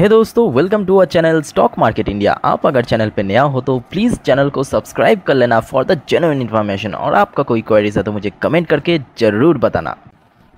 हे hey दोस्तों welcome to our channel stock market India आप अगर चैनल पे नया हो तो प्लीज़ चैनल को सब्सक्राइब कर लेना फॉर द जेनुइन इन्फॉर्मेशन और आपका कोई क्वेरीज है तो मुझे कमेंट करके ज़रूर बताना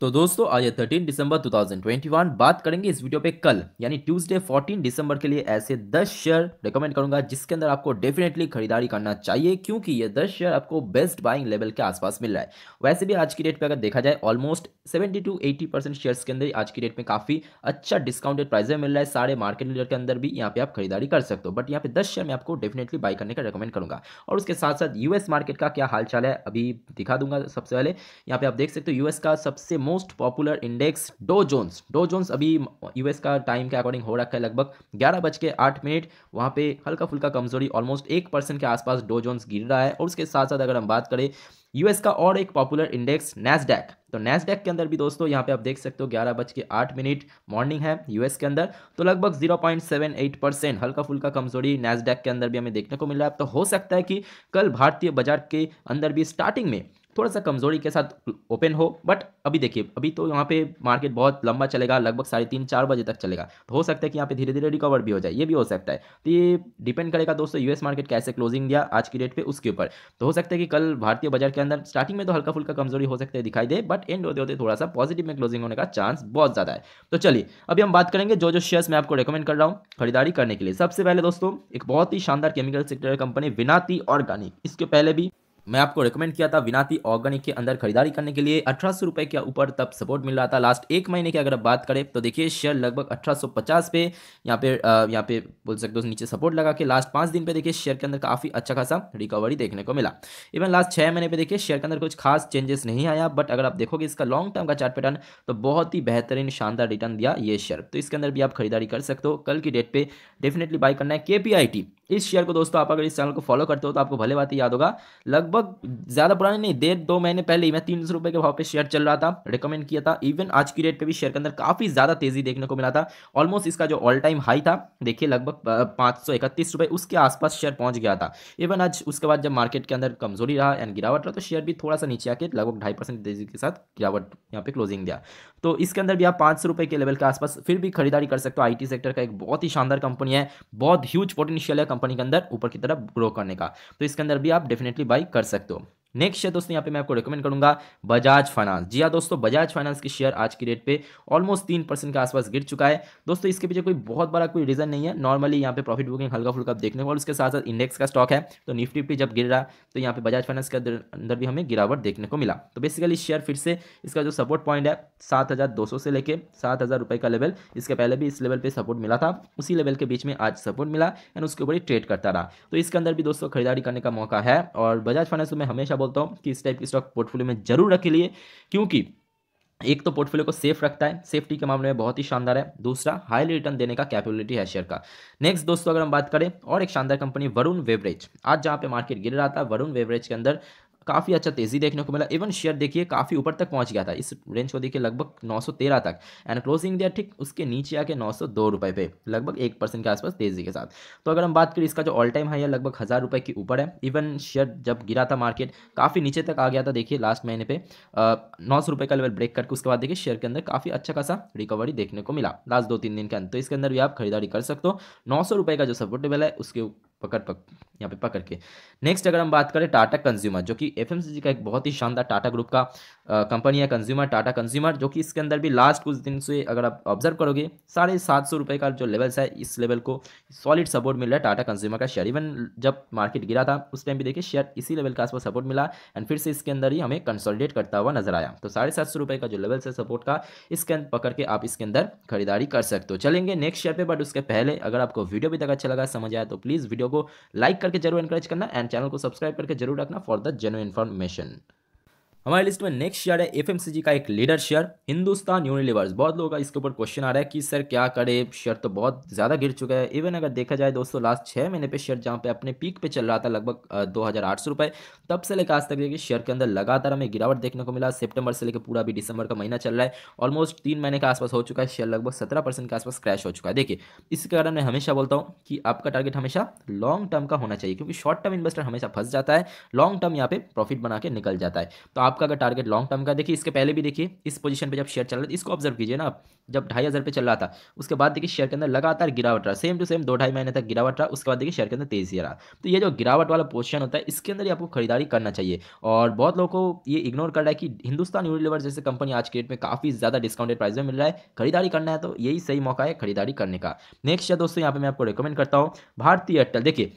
तो दोस्तों आज थर्टीन दिसंबर 2021 बात करेंगे इस वीडियो पे कल यानी ट्यूसडे 14 दिसंबर के लिए ऐसे 10 शेयर रिकमेंड करूंगा जिसके अंदर आपको डेफिनेटली खरीदारी करना चाहिए क्योंकि ये 10 शेयर आपको बेस्ट बाइंग लेवल के आसपास मिल रहा है वैसे भी आज की डेट पे अगर देखा जाए almost seventy to eighty percent shares के अंदर आज की डेट में काफी अच्छा डिस्काउंटेड प्राइस मिल रहा है सारे मार्केट लीडर के अंदर भी यहाँ पे आप खरीदारी कर सकते हो बट यहाँ पे दस शेयर में आपको डेफिनेटली बाई करने का रिकमेंड करूंगा और उसके साथ साथ यूएस मार्केट का क्या हाल है अभी दिखा दूंगा सबसे पहले यहाँ पे आप देख सकते हो यूएस का सबसे most most popular index Dow Jones Dow Jones अभी यूएस का टाइम के अकॉर्डिंग हो रखा है लगभग ग्यारह बज के आठ मिनट वहाँ पे हल्का फुल्का कमजोरी ऑलमोस्ट एक परसेंट के आसपास डो जोन्स गिर रहा है और उसके साथ साथ अगर हम बात करें यूएस का और एक पॉपुलर इंडेक्स नैसडैक तो नैसडैक के अंदर भी दोस्तों यहाँ पे आप देख सकते हो ग्यारह बज के आठ मिनट मॉर्निंग है यूएस के अंदर तो लगभग zero point seven eight percent हल्का फुल्का कमजोरी नैसडैक के अंदर भी हमें देखने को मिल रहा है तो हो सकता है कि कल भारतीय बाजार के अंदर भी स्टार्टिंग में थोड़ा सा कमज़ोरी के साथ ओपन हो बट अभी देखिए अभी तो यहाँ पे मार्केट बहुत लंबा चलेगा लगभग साढ़े तीन चार बजे तक चलेगा तो हो सकता है कि यहाँ पे धीरे धीरे रिकवर भी हो जाए ये भी हो सकता है तो ये डिपेंड करेगा दोस्तों यूएस मार्केट कैसे क्लोजिंग दिया आज की डेट पर उसके ऊपर तो हो सकता है कि कल भारतीय बाजार के अंदर स्टार्टिंग में तो हल्का फुल्का कमजोरी हो सकता है दिखाई दे बट एंड होते होते थोड़ा सा पॉजिटिव में क्लोजिंग होने का चांस बहुत ज़्यादा है तो चलिए अभी हम बात करेंगे जो जो शेयर्स मैं आपको रिकमेंड कर रहा हूँ खरीदारी करने के लिए सबसे पहले दोस्तों एक बहुत ही शानदार chemical sector company Vinati organic इसके पहले भी मैं आपको रिकमेंड किया था विनाती ऑर्गेनिक के अंदर खरीदारी करने के लिए अठारह सौ रुपये के ऊपर तब सपोर्ट मिल रहा था लास्ट एक महीने की अगर आप बात करें तो देखिए शेयर लगभग अठारह सौ पचास पे यहाँ पे यहाँ पे बोल सकते हो नीचे सपोर्ट लगा के लास्ट पाँच दिन पे देखिए शेयर के अंदर काफ़ी अच्छा खासा रिकवरी देखने को मिला इवन लास्ट छः महीने पर देखिए शेयर के अंदर कुछ खास चेंजेस नहीं आया बट अगर आप देखोगे इसका लॉन्ग टर्म का चार्ट पैटर्न तो बहुत ही बेहतरीन शानदार रिटर्न दिया ये शेयर तो इसके अंदर भी आप खरीदारी कर सकते हो कल की डेट पर डेफिनेटली बाई करना है के इस शेयर को दोस्तों आप अगर इस चैनल को फॉलो करते हो तो आपको भले बात याद होगा लगभग ज़्यादा पुराने नहीं डेढ़ दो महीने पहले ही मैं तीन सौ के भाव पे शेयर चल रहा था रिकमेंड किया था इवन आज की डेट पे भी शेयर के अंदर काफ़ी ज़्यादा तेज़ी देखने को मिला था ऑलमोस्ट इसका जो ऑल टाइम हाई था देखिए लगभग पाँच सौ इकतीस उसके आसपास शेयर पहुँच गया था इवन आज उसके बाद जब मार्केट के अंदर कमजोरी रहा एंड गिरावट रहा तो शेयर भी थोड़ा सा नीचे आके लगभग ढाई परसेंट तेज़ी के साथ गिरावट यहाँ पे क्लोजिंग दिया तो इसके अंदर भी आप पाँच सौ के लेवल के आसपास फिर भी खरीदारी कर सकते हो आई सेक्टर का एक बहुत ही शानदार कंपनी है बहुत ह्यूज पोटेंशियल है कंपनी के अंदर ऊपर की तरफ ग्रो करने का तो इसके अंदर भी आप डेफिनेटली बाई कर सकते हो नेक्स्ट है दोस्तों यहाँ पे मैं आपको रिकमेंड करूंगा बजाज फाइनेंस जी हाँ दोस्तों बजाज फाइनेंस के शेयर आज की डेट पे ऑलमोस्ट तीन परसेंट के आसपास गिर चुका है दोस्तों इसके पीछे कोई बहुत बड़ा कोई रीजन नहीं है नॉर्मली यहाँ पे प्रॉफिट बुकिंग हल्का फुल्का देखने को और उसके साथ साथ इंडेक्स का स्टॉक है तो निफ्टी निफ्टी जब गिर रहा तो यहाँ पे बजाज फाइनेंस के अंदर भी हमें गिरावट देखने को मिला तो बेसिकली शेयर फिर से इसका जो सपोर्ट पॉइंट है सात से लेकर सात का लेवल इसके पहले भी इस लेवल पर सपोर्ट मिला था उसी लेवल के बीच में आज सपोर्ट मिला एंड उसके ऊपर ही ट्रेड करता रहा तो इसके अंदर भी दोस्तों खरीदारी करने का मौका है और बजाज फाइनेंस में हमेशा बोलता हूँ कि इस टाइप की स्टॉक पोर्टफोलियो में जरूर रख लिए क्योंकि एक तो पोर्टफोलियो को सेफ रखता है सेफ्टी के मामले में बहुत ही शानदार है दूसरा हाईली रिटर्न देने का कैपेबिलिटी है शेयर का नेक्स्ट दोस्तों अगर हम बात करें और एक शानदार कंपनी वरुण वेवरेज आज जहां पे मार्केट गिर रहा था वरुण वेवरेज के अंदर काफ़ी अच्छा तेज़ी देखने को मिला इवन शेयर देखिए काफ़ी ऊपर तक पहुंच गया था इस रेंज को देखिए लगभग 913 तक एंड क्लोजिंग दिया ठीक उसके नीचे आके नौ रुपए पे लगभग एक परसेंट के आसपास तेज़ी के साथ तो अगर हम बात करें इसका जो ऑल टाइम हाई है लगभग हज़ार रुपये के ऊपर है इवन शेयर जब गिरा था मार्केट काफ़ी नीचे तक आ गया था देखिए लास्ट महीने पे नौ सौ का लेवल ब्रेक करके उसके बाद देखिए शेयर के अंदर काफ़ी अच्छा खासा रिकवरी देखने को मिला लास्ट दो तीन दिन के अंदर तो इसके अंदर भी आप खरीदारी कर सकते हो नौ सौ का जो सपोर्टेबल है उसके पकड़ पक यहाँ पे पकड़ के नेक्स्ट अगर हम बात करें टाटा कंज्यूमर जो कि एफ का एक बहुत ही शानदार टाटा ग्रुप का कंपनी है कंज्यूमर टाटा कंज्यूमर जो कि इसके अंदर भी लास्ट कुछ दिन से अगर आप ऑब्जर्व करोगे साढ़े सात सौ रुपये का जो लेवल्स है इस लेवल को सॉलिड सपोर्ट मिल रहा है टाटा कंज्यूमर का शेयर इवन जब मार्केट गिरा था उस टाइम भी देखिए शेयर इसी लेवल का आसपास सपोर्ट मिला एंड फिर से इसके अंदर ही हमें कंसोलिडेट करता हुआ नजर आया तो साढ़े सात सौ रुपये का जो लेवल्स है सपोर्ट का इसके अंदर पकड़ के आप इसके अंदर खरीदारी कर सकते हो चलेंगे नेक्स्ट शेयर पर बट उसके पहले अगर आपको वीडियो भी तक अच्छा लगा समझ आया तो प्लीज़ वीडियो को लाइक करके जरूर एनकरेज करना एंड चैनल को सब्सक्राइब करके जरूर रखना फॉर द जेन्यू इन्फॉर्मेशन हमारी लिस्ट में नेक्स्ट शेयर है एफ का एक लीडर शेयर हिंदुस्तान यूनिलिवर्स बहुत लोगों का इसके ऊपर क्वेश्चन आ रहा है कि सर क्या करे शेयर तो बहुत ज़्यादा गिर चुका है इवन अगर देखा जाए दोस्तों लास्ट छः महीने पे शेयर जहाँ पे अपने पीक पे चल रहा था लगभग दो हज़ार तब से लेकर आज तक देखिए शेयर के अंदर लगातार हमें गिरावट देखने को मिला सेप्टेम्बर से लेकर पूरा अभी दिसंबर का महीना चल रहा है ऑलमोस्ट तीन महीने के आसपास हो चुका है शेयर लगभग सत्रह के आसपास क्रैश हो चुका है देखिए इसके कारण मैं हमेशा बोलता हूँ कि आपका टारगेट हमेशा लॉन्ग टर्म का होना चाहिए क्योंकि शॉर्ट टर्म इन्वेस्टर हमेशा फंस जाता है लॉन्ग टर्म यहाँ पे प्रॉफिट बना के निकल जाता है तो आप आपका अगर टारगेट लॉन्ग टर्म का देखिए इसके पहले भी देखिए इस पोजीशन पे जब शेयर चल रहा था इसको ऑब्जर्व कीजिए ना आप जब ढाई हज़ार पे चल रहा था उसके बाद देखिए शेयर के अंदर लगातार गिरावट रहा सेम टू सेम दो ढाई महीने तक गिरावट रहा उसके बाद देखिए शेयर के अंदर तेजी रहा तो ये जो गिरावट वाला पोजिशन होता है इसके अंदर ही आपको खरीदारी करना चाहिए और बहुत लोगों को ये इग्नोर कर रहा है कि हिंदुस्तान यूनिलीवर जैसे कंपनी आज के डेट में काफ़ी ज़्यादा डिस्काउंटेड प्राइस में मिल रहा है खरीदारी करना है तो यही सही मौका है खरीदारी करने का नेक्स्ट है दोस्तों यहाँ पर मैं आपको रिकमेंड करता हूँ भारतीय एयरटेल देखिए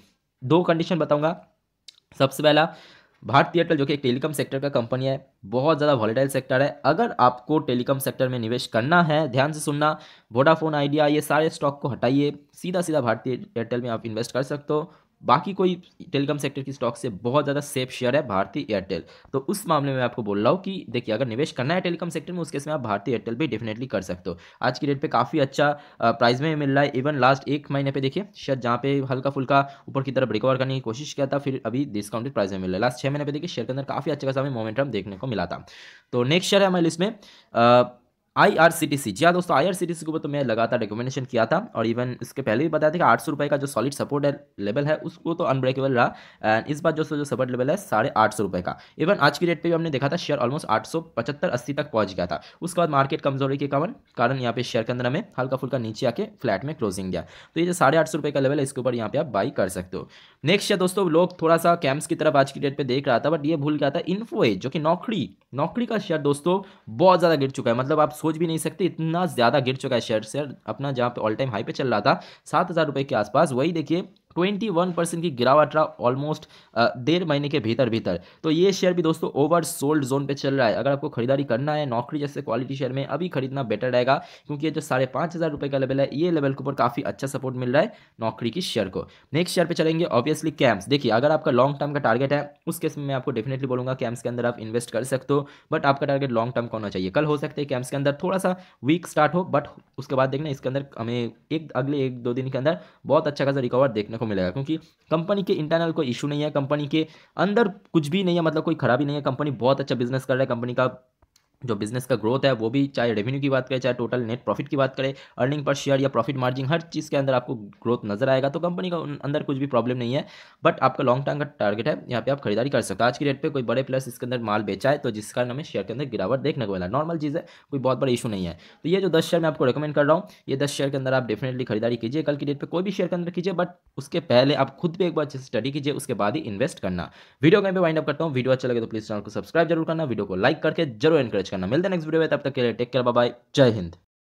दो कंडीशन बताऊँगा सबसे पहला भारतीय एयरटेल जो कि एक टेलीकॉम सेक्टर का कंपनी है बहुत ज़्यादा वॉलेटाइल सेक्टर है अगर आपको टेलीकॉम सेक्टर में निवेश करना है ध्यान से सुनना वोडाफोन आइडिया ये सारे स्टॉक को हटाइए सीधा सीधा भारतीय एयरटेल में आप इन्वेस्ट कर सकते हो बाकी कोई टेलीकॉम सेक्टर की स्टॉक से बहुत ज़्यादा सेफ शेयर है भारतीय एयरटेल तो उस मामले में आपको बोल रहा हूँ कि देखिए अगर निवेश करना है टेलीकॉम सेक्टर में उसके समय आप भारतीय एयरटेल भी डेफिनेटली कर सकते हो आज की डेट पे काफ़ी अच्छा प्राइस में मिल रहा है इवन लास्ट एक महीने पे देखिए शेयर जहाँ पे हल्का फुल्का ऊपर की तरफ रिकवर करने की कोशिश किया था फिर अभी डिस्काउंटेड प्राइस में मिल रहा है लास्ट छः महीने पर देखिए शेयर के अंदर काफ़ी अच्छा खासा हमें मोमेंटम देखने को मिला था तो नेक्स्ट शेयर है हमारे इसमें आईआरसीटीसी जी हाँ दोस्तों आईआरसीटीसी के ऊपर तो मैं लगातार रिकमेंडेशन किया था और इवन इसके पहले भी बताया था कि आठ सौ रुपये का जो सॉलिड सपोर्ट है लेवल है उसको तो अनब्रेकेबल रहा एंड इस बार जो जो सपोर्ट लेवल है साढ़े आठ सौ रुपये का इवन आज की डेट पर भी हमने देखा था शेयर ऑलमोस्ट आठ सौ पचहत्तर अस्सी तक पहुंच गया था उसके बाद मार्केट कमजोरी के कारण कारण यहाँ पे शेयर के अंदर हमें हल्का फुल्का नीचे आके फ्लैट में क्लोजिंग गया तो ये जो साढ़े आठ सौ रुपये का लेवल है इसके ऊपर यहाँ पे आप बाई कर सकते हो नेक्स्ट है दोस्तों लोग थोड़ा सा कैम्प्स की तरफ आज की डेट पर देख रहा था बट ये भूल गया था इन्फोएज जो कि नौकरी नौकरी का शेयर दोस्तों बहुत ज़्यादा गिर चुका है मतलब आप सोच भी नहीं सकते इतना ज़्यादा गिर चुका है शेयर शेयर अपना जहाँ पे ऑल टाइम हाई पे चल रहा था सात हज़ार रुपये के आसपास वही देखिए ट्वेंटी वन परसेंट की गिरावट रहा ऑलमोस्ट डेढ़ महीने के भीतर भीतर तो ये शेयर भी दोस्तों ओवर सोल्ड जोन पे चल रहा है अगर आपको खरीदारी करना है नौकरी जैसे क्वालिटी शेयर में अभी खरीदना बेटर रहेगा क्योंकि ये जो साढ़े पाँच हज़ार रुपये का लेवल है ये लेवल के ऊपर काफ़ी अच्छा सपोर्ट मिल रहा है नौकरी की शेयर को नेक्स्ट शेयर पर चलेंगे ऑब्वियसली कैम्प्स देखिए अगर आपका लॉन्ग टर्म का टारगेट है उस केस में मैं आपको डेफिनेटली बोलूँगा कैम्प्स के अंदर आप इन्वेस्ट कर सकते हो बट आपका टारगेट लॉन्ग टर्म कौन होना चाहिए कल हो सकते हैं कैम्प्स के अंदर थोड़ा सा वीक स्टार्ट हो बट उसके बाद देखना इसके अंदर हमें एक अगले एक दो दिन के अंदर बहुत अच्छा खासा रिकवर देखने को मिलेगा क्योंकि कंपनी के इंटरनल कोई इशू नहीं है कंपनी के अंदर कुछ भी नहीं है मतलब कोई खराबी नहीं है कंपनी बहुत अच्छा बिजनेस कर रहा है कंपनी का जो बिजनेस का ग्रोथ है वो भी चाहे रेवेन्यू की बात करें चाहे टोटल नेट प्रॉफिट की बात करें अर्निंग पर शेयर या प्रॉफिट मार्जिन हर चीज़ के अंदर आपको ग्रोथ नजर आएगा तो कंपनी का अंदर कुछ भी प्रॉब्लम नहीं है बट आपका लॉन्ग टर्म का टारगेट है यहाँ पे आप खरीदारी कर सकते हो आज की डेट पर कोई बड़े प्लस इसके अंदर माल बेचा है तो जिस कारण हमें शेयर के अंदर गिरावट देखने को मिला नॉर्मल चीज़ है कोई बहुत बड़ा इशू नहीं है तो ये जो दस शेयर मैं आपको रिकमेंड कर रहा हूँ ये दस शेयर के अंदर आप डेफिनेटली खरीदारी कीजिए कल की डेट पर कोई भी शेयर के अंदर कीजिए बट उसके पहले आप खुद भी एक बार अच्छे से स्टडी कीजिए उसके बाद ही इन्वेस्ट करना वीडियो कहीं पर वाइंड अप करता हूँ वीडियो अच्छा लगे तो प्लीज़ चैनल को सब्सक्राइब जरूर करना वीडियो को लाइक करके जरूर एनकरेज करना मिलते हैं नेक्स्ट वीडियो में तब तक के लिए टेक केयर बाय जय हिंद